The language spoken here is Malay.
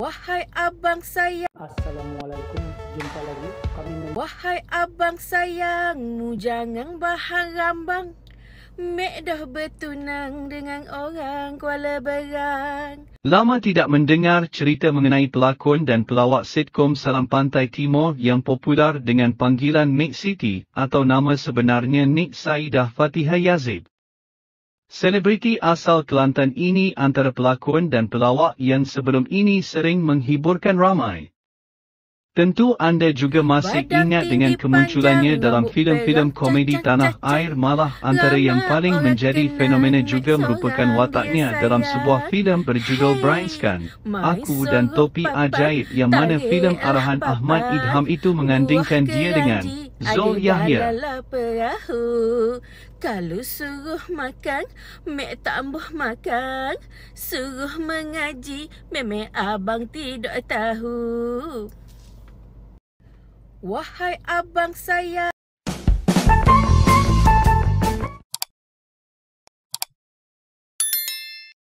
Wahai abang sayang. Assalamualaikum. Jumpa lagi. Kami men- Wahai abang sayang. Mu jangan bahang rambang. Mek dah bertunang dengan orang Kuala Berang. Lama tidak mendengar cerita mengenai pelakon dan pelawak sitkom Salam Pantai Timur yang popular dengan panggilan Nick City atau nama sebenarnya Nick Saidah Fatihah Yazid. Selebriti asal Kelantan ini antara pelakon dan pelawak yang sebelum ini sering menghiburkan ramai. Tentu anda juga masih ingat dengan kemunculannya dalam filem-filem komedi Tanah Air malah antara yang paling menjadi fenomena juga merupakan wataknya dalam sebuah filem berjudul Brainscan, Aku dan Topi Ajaib yang mana filem arahan Ahmad Idham itu mengandingkan dia dengan Zul Yahya. Kalau suruh makan, Mek tak makan. Suruh mengaji, Memek abang tidak tahu. Wahai abang saya.